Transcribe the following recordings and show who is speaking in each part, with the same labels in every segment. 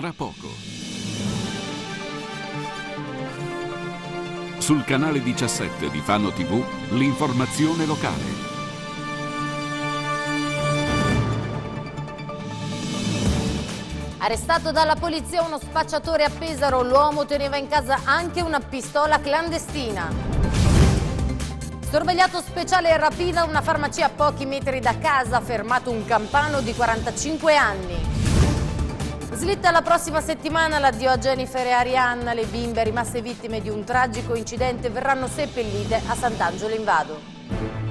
Speaker 1: tra poco. Sul canale 17 di Fano TV, l'informazione locale.
Speaker 2: Arrestato dalla polizia uno spacciatore a Pesaro, l'uomo teneva in casa anche una pistola clandestina. Sorvegliato speciale e rapida una farmacia a pochi metri da casa, fermato un campano di 45 anni. Slitta la prossima settimana l'addio a Jennifer e Arianna, le bimbe rimaste vittime di un tragico incidente verranno seppellite a Sant'Angelo in Vado.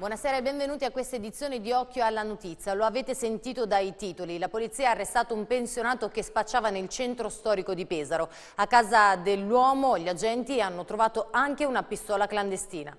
Speaker 2: Buonasera e benvenuti a questa edizione di Occhio alla Notizia. Lo avete sentito dai titoli. La polizia ha arrestato un pensionato che spacciava nel centro storico di Pesaro. A casa dell'uomo gli agenti hanno trovato anche una pistola clandestina.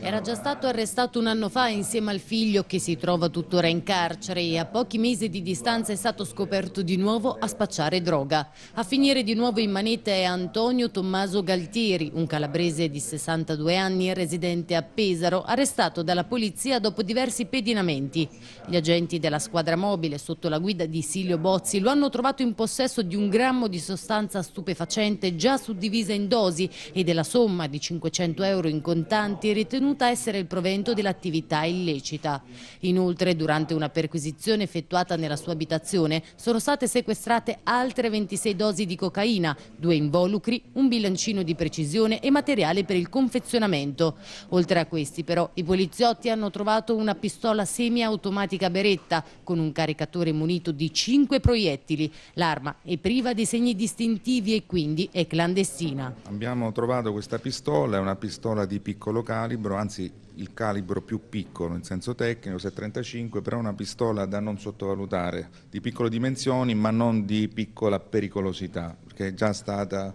Speaker 2: Era già stato arrestato un anno fa insieme al figlio che si trova tuttora in carcere e a pochi mesi di distanza è stato scoperto di nuovo a spacciare droga. A finire di nuovo in manetta è Antonio Tommaso Galtieri, un calabrese di 62 anni residente a Pesaro, arrestato dalla polizia dopo diversi pedinamenti. Gli agenti della squadra mobile sotto la guida di Silio Bozzi lo hanno trovato in possesso di un grammo di sostanza stupefacente già suddivisa in dosi e della somma di 500 euro in contanti ritenuta essere il provento dell'attività illecita. Inoltre, durante una perquisizione effettuata nella sua abitazione, sono state sequestrate altre 26 dosi di cocaina, due involucri, un bilancino di precisione e materiale per il confezionamento. Oltre a questi, però, i poliziotti hanno trovato una pistola semiautomatica Beretta con un caricatore munito di 5 proiettili. L'arma è priva di segni distintivi e quindi è clandestina.
Speaker 1: Abbiamo trovato questa pistola, è una pistola un'armatura di piccolo calibro, anzi il calibro più piccolo in senso tecnico, 735, però è una pistola da non sottovalutare, di piccole dimensioni ma non di piccola pericolosità, perché è già stata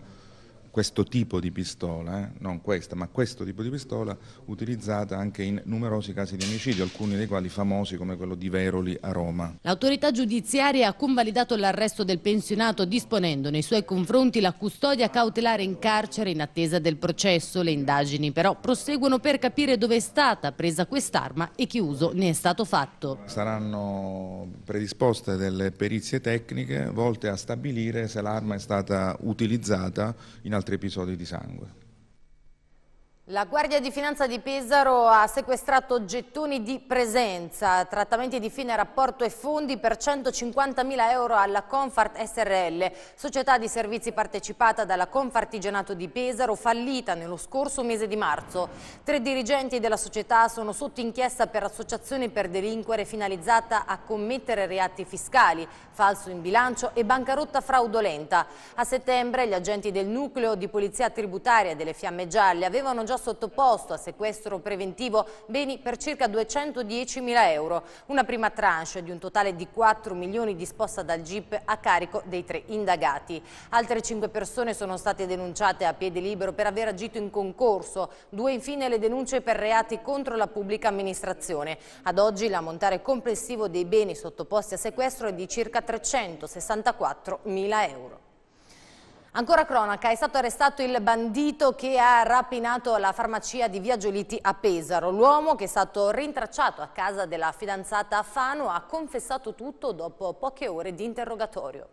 Speaker 1: questo tipo di pistola, eh, non questa, ma questo tipo di pistola utilizzata anche in numerosi casi di omicidio, alcuni dei quali famosi come quello di Veroli a Roma.
Speaker 2: L'autorità giudiziaria ha convalidato l'arresto del pensionato disponendo nei suoi confronti la custodia cautelare in carcere in attesa del processo. Le indagini però proseguono per capire dove è stata presa quest'arma e che uso ne è stato fatto.
Speaker 1: Saranno predisposte delle perizie tecniche volte a stabilire se l'arma è stata utilizzata in altri altri episodi di sangue.
Speaker 2: La Guardia di Finanza di Pesaro ha sequestrato gettoni di presenza, trattamenti di fine rapporto e fondi per 150.000 euro alla Confart SRL, società di servizi partecipata dalla Confartigianato di Pesaro, fallita nello scorso mese di marzo. Tre dirigenti della società sono sotto inchiesta per associazioni per delinquere finalizzata a commettere reati fiscali, falso in bilancio e bancarotta fraudolenta. A settembre gli agenti del nucleo di polizia tributaria delle Fiamme Gialle avevano già sottoposto a sequestro preventivo beni per circa 210 mila euro, una prima tranche di un totale di 4 milioni disposta dal GIP a carico dei tre indagati. Altre 5 persone sono state denunciate a piede libero per aver agito in concorso, due infine le denunce per reati contro la pubblica amministrazione. Ad oggi l'ammontare complessivo dei beni sottoposti a sequestro è di circa 364 mila euro. Ancora cronaca, è stato arrestato il bandito che ha rapinato la farmacia di Via Gioliti a Pesaro. L'uomo che è stato rintracciato a casa della fidanzata Fano ha confessato tutto dopo poche ore di interrogatorio.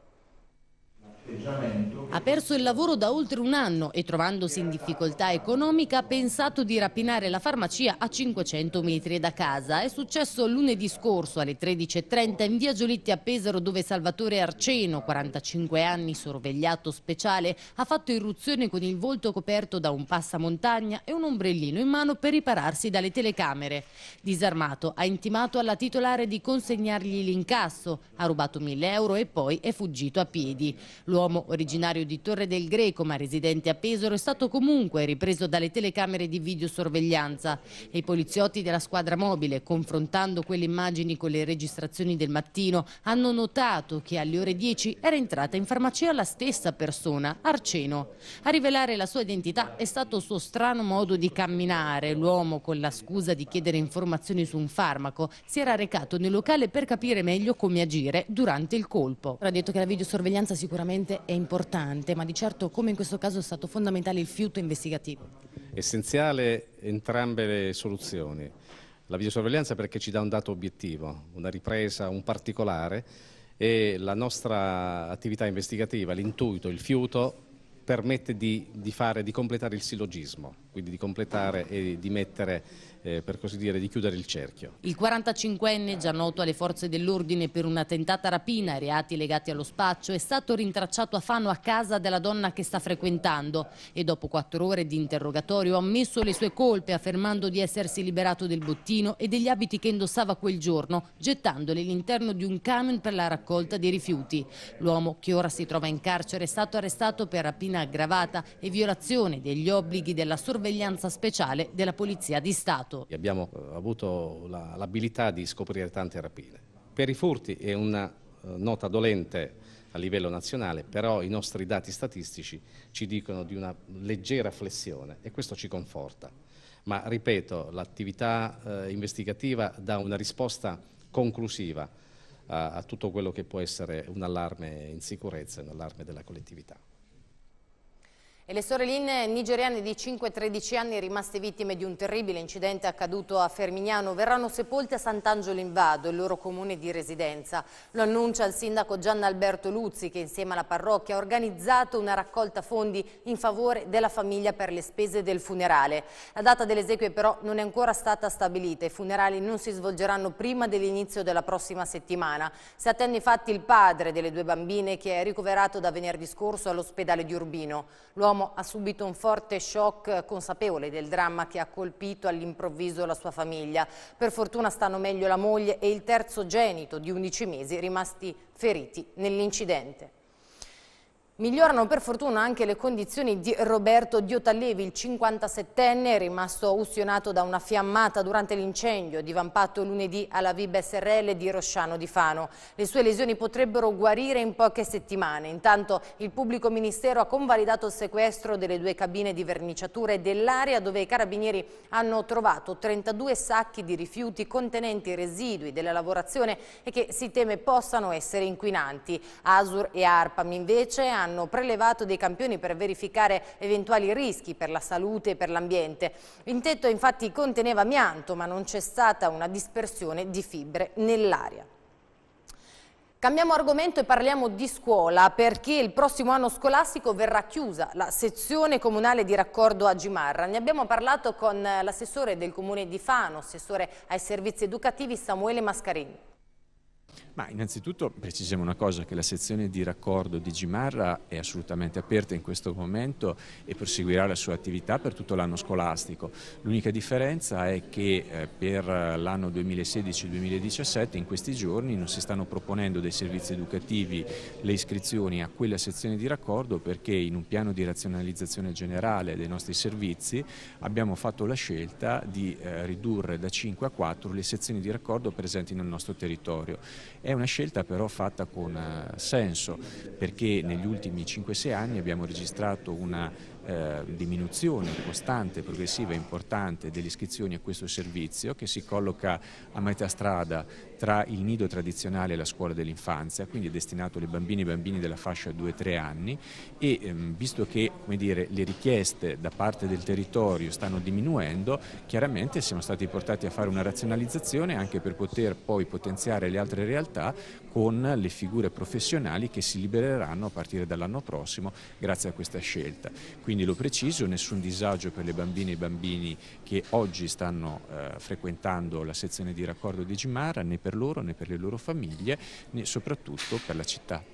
Speaker 2: Ha perso il lavoro da oltre un anno e trovandosi in difficoltà economica ha pensato di rapinare la farmacia a 500 metri da casa. È successo lunedì scorso alle 13.30 in via Giolitti a Pesaro dove Salvatore Arceno, 45 anni, sorvegliato speciale, ha fatto irruzione con il volto coperto da un passamontagna e un ombrellino in mano per ripararsi dalle telecamere. Disarmato ha intimato alla titolare di consegnargli l'incasso, ha rubato 1000 euro e poi è fuggito a piedi. Lo L'uomo, originario di Torre del Greco ma residente a Pesaro, è stato comunque ripreso dalle telecamere di videosorveglianza e i poliziotti della squadra mobile, confrontando quelle immagini con le registrazioni del mattino, hanno notato che alle ore 10 era entrata in farmacia la stessa persona, Arceno. A rivelare la sua identità è stato suo strano modo di camminare. L'uomo, con la scusa di chiedere informazioni su un farmaco, si era recato nel locale per capire meglio come agire durante il colpo. Ha detto che la videosorveglianza sicuramente sicuramente è importante, ma di certo come in questo caso è stato fondamentale il fiuto investigativo.
Speaker 3: Essenziale entrambe le soluzioni. La videosorveglianza perché ci dà un dato obiettivo, una ripresa, un particolare e la nostra attività investigativa, l'intuito, il fiuto permette di, di, fare, di completare il sillogismo quindi di completare e di mettere, eh, per così dire, di chiudere il cerchio.
Speaker 2: Il 45enne, già noto alle forze dell'ordine per una tentata rapina e reati legati allo spaccio, è stato rintracciato a Fano a casa della donna che sta frequentando e dopo quattro ore di interrogatorio ha ammesso le sue colpe affermando di essersi liberato del bottino e degli abiti che indossava quel giorno, gettandoli all'interno di un camion per la raccolta dei rifiuti. L'uomo, che ora si trova in carcere, è stato arrestato per rapina aggravata e violazione degli obblighi della sorveglianza sorveglianza speciale della Polizia di Stato.
Speaker 3: Abbiamo eh, avuto l'abilità di scoprire tante rapine. Per i furti è una eh, nota dolente a livello nazionale, però i nostri dati statistici ci dicono di una leggera flessione e questo ci conforta. Ma ripeto, l'attività eh, investigativa dà una risposta conclusiva a, a tutto quello che può essere un allarme in sicurezza, un allarme della collettività.
Speaker 2: E le sorelline nigeriane di 5 13 anni rimaste vittime di un terribile incidente accaduto a Fermignano verranno sepolte a Sant'Angelo in Vado, il loro comune di residenza. Lo annuncia il sindaco Gian Alberto Luzzi che insieme alla parrocchia ha organizzato una raccolta fondi in favore della famiglia per le spese del funerale. La data dell'esequie però non è ancora stata stabilita. I funerali non si svolgeranno prima dell'inizio della prossima settimana. Si attende infatti il padre delle due bambine che è ricoverato da venerdì scorso all'ospedale di Urbino. L'uomo L'uomo ha subito un forte shock consapevole del dramma che ha colpito all'improvviso la sua famiglia. Per fortuna stanno meglio la moglie e il terzo genito di 11 mesi rimasti feriti nell'incidente. Migliorano per fortuna anche le condizioni di Roberto Diotallevi, il 57enne rimasto ustionato da una fiammata durante l'incendio divampato lunedì alla VIB SRL di Rosciano di Fano. Le sue lesioni potrebbero guarire in poche settimane. Intanto il pubblico ministero ha convalidato il sequestro delle due cabine di verniciature dell'area dove i carabinieri hanno trovato 32 sacchi di rifiuti contenenti residui della lavorazione e che si teme possano essere inquinanti. Asur e Arpam invece hanno hanno prelevato dei campioni per verificare eventuali rischi per la salute e per l'ambiente. L'intetto infatti conteneva amianto ma non c'è stata una dispersione di fibre nell'aria. Cambiamo argomento e parliamo di scuola perché il prossimo anno scolastico verrà chiusa la sezione comunale di raccordo a Gimarra. Ne abbiamo parlato con l'assessore del comune di Fano, assessore ai servizi educativi Samuele Mascarini.
Speaker 3: Ma innanzitutto precisiamo una cosa, che la sezione di raccordo di Gimarra è assolutamente aperta in questo momento e proseguirà la sua attività per tutto l'anno scolastico. L'unica differenza è che eh, per l'anno 2016-2017 in questi giorni non si stanno proponendo dei servizi educativi le iscrizioni a quella sezione di raccordo perché in un piano di razionalizzazione generale dei nostri servizi abbiamo fatto la scelta di eh, ridurre da 5 a 4 le sezioni di raccordo presenti nel nostro territorio. È una scelta però fatta con eh, senso perché negli ultimi 5-6 anni abbiamo registrato una eh, diminuzione costante, progressiva e importante delle iscrizioni a questo servizio che si colloca a metà strada tra il nido tradizionale e la scuola dell'infanzia, quindi è destinato alle bambine e bambini della fascia 2-3 anni e ehm, visto che dire, le richieste da parte del territorio stanno diminuendo, chiaramente siamo stati portati a fare una razionalizzazione anche per poter poi potenziare le altre realtà con le figure professionali che si libereranno a partire dall'anno prossimo grazie a questa scelta. Quindi lo preciso, nessun disagio per le bambine e i bambini che oggi stanno eh, frequentando la sezione di raccordo di Gimara, né per loro né per le loro famiglie né soprattutto per la città.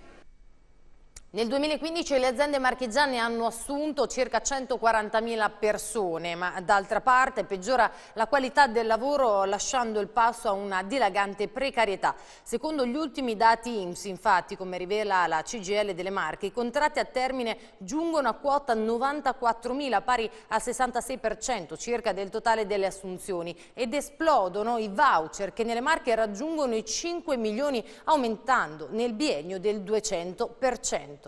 Speaker 2: Nel 2015 le aziende marchigiane hanno assunto circa 140.000 persone, ma d'altra parte peggiora la qualità del lavoro lasciando il passo a una dilagante precarietà. Secondo gli ultimi dati IMSS, infatti, come rivela la CGL delle Marche, i contratti a termine giungono a quota 94.000, pari al 66% circa del totale delle assunzioni, ed esplodono i voucher che nelle Marche raggiungono i 5 milioni, aumentando nel biennio del 200%.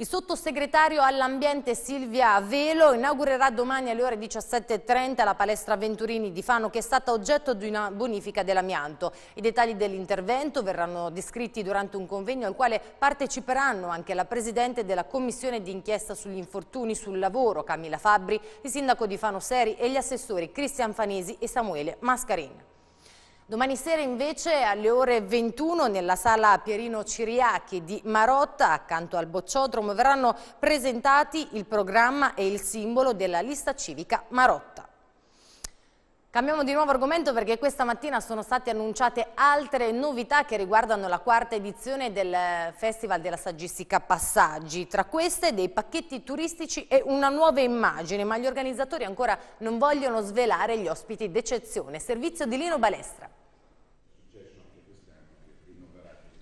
Speaker 2: Il sottosegretario all'ambiente Silvia Velo inaugurerà domani alle ore 17.30 la palestra Venturini di Fano che è stata oggetto di una bonifica dell'amianto. I dettagli dell'intervento verranno descritti durante un convegno al quale parteciperanno anche la Presidente della Commissione d'inchiesta sugli infortuni sul lavoro Camilla Fabbri, il Sindaco di Fano Seri e gli assessori Cristian Fanesi e Samuele Mascarin. Domani sera invece alle ore 21 nella sala Pierino Ciriachi di Marotta, accanto al Bocciodromo, verranno presentati il programma e il simbolo della lista civica Marotta. Cambiamo di nuovo argomento perché questa mattina sono state annunciate altre novità che riguardano la quarta edizione del eh, Festival della Saggistica Passaggi. Tra queste dei pacchetti turistici e una nuova immagine, ma gli organizzatori ancora non vogliono svelare gli ospiti d'eccezione. Servizio di Lino Balestra.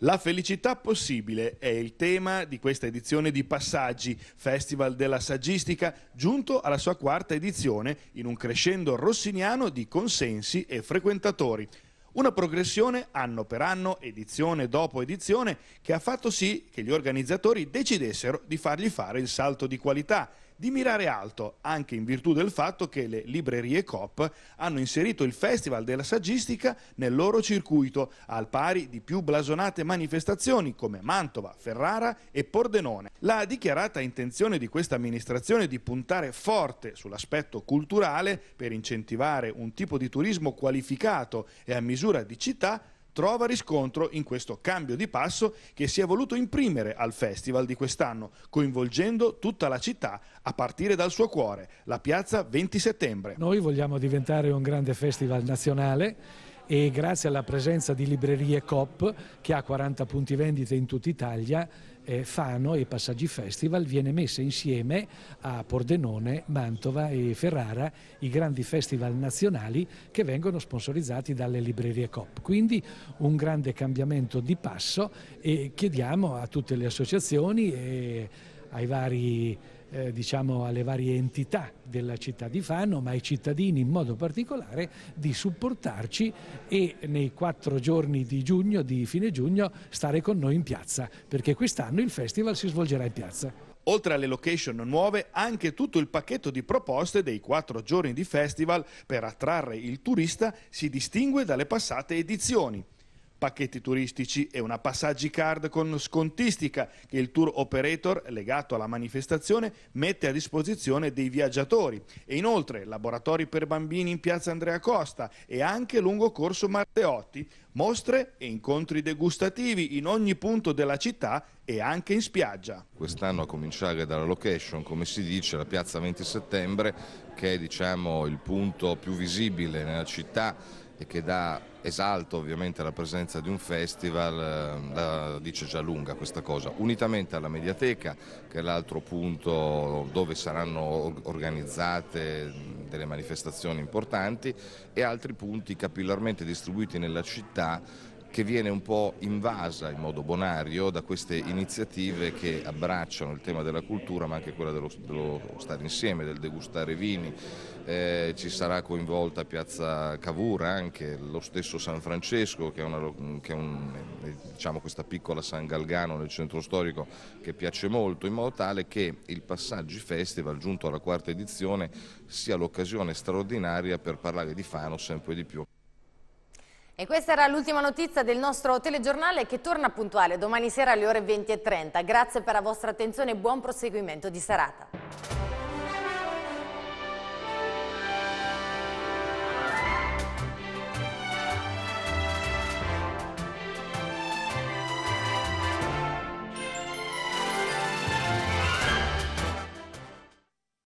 Speaker 1: La felicità possibile è il tema di questa edizione di Passaggi, Festival della Saggistica, giunto alla sua quarta edizione in un crescendo rossiniano di consensi e frequentatori. Una progressione anno per anno, edizione dopo edizione, che ha fatto sì che gli organizzatori decidessero di fargli fare il salto di qualità di mirare alto, anche in virtù del fatto che le librerie COP hanno inserito il Festival della Saggistica nel loro circuito, al pari di più blasonate manifestazioni come Mantova, Ferrara e Pordenone. La dichiarata intenzione di questa amministrazione di puntare forte sull'aspetto culturale per incentivare un tipo di turismo qualificato e a misura di città trova riscontro in questo cambio di passo che si è voluto imprimere al festival di quest'anno, coinvolgendo tutta la città a partire dal suo cuore, la piazza 20 settembre.
Speaker 3: Noi vogliamo diventare un grande festival nazionale e grazie alla presenza di librerie COP che ha 40 punti vendita in tutta Italia eh, Fano e Passaggi Festival viene messa insieme a Pordenone, Mantova e Ferrara, i grandi festival nazionali che vengono sponsorizzati dalle librerie COP. Quindi un grande cambiamento di passo e chiediamo a tutte le associazioni e ai vari eh, diciamo, alle varie entità della città di Fano, ma ai cittadini in modo particolare, di supportarci e nei quattro giorni di giugno, di fine giugno, stare con noi in piazza, perché quest'anno il festival si svolgerà in piazza.
Speaker 1: Oltre alle location nuove, anche tutto il pacchetto di proposte dei quattro giorni di festival per attrarre il turista si distingue dalle passate edizioni pacchetti turistici e una passaggi card con scontistica che il tour operator, legato alla manifestazione, mette a disposizione dei viaggiatori. E inoltre laboratori per bambini in piazza Andrea Costa e anche lungo corso Marteotti, mostre e incontri degustativi in ogni punto della città e anche in spiaggia.
Speaker 4: Quest'anno a cominciare dalla location, come si dice, la piazza 20 settembre, che è diciamo, il punto più visibile nella città e che dà esalto ovviamente alla presenza di un festival, la eh, dice già lunga questa cosa, unitamente alla mediateca che è l'altro punto dove saranno organizzate delle manifestazioni importanti e altri punti capillarmente distribuiti nella città che viene un po' invasa in modo bonario da queste iniziative che abbracciano il tema della cultura ma anche quella dello, dello stare insieme, del degustare vini, eh, ci sarà coinvolta Piazza Cavour anche, lo stesso San Francesco che è, una, che è un, eh, diciamo questa piccola San Galgano nel centro storico che piace molto in modo tale che il Passaggi Festival giunto alla quarta edizione sia l'occasione straordinaria per parlare di Fano sempre di più.
Speaker 2: E questa era l'ultima notizia del nostro telegiornale che torna puntuale domani sera alle ore 20.30. Grazie per la vostra attenzione e buon proseguimento di serata.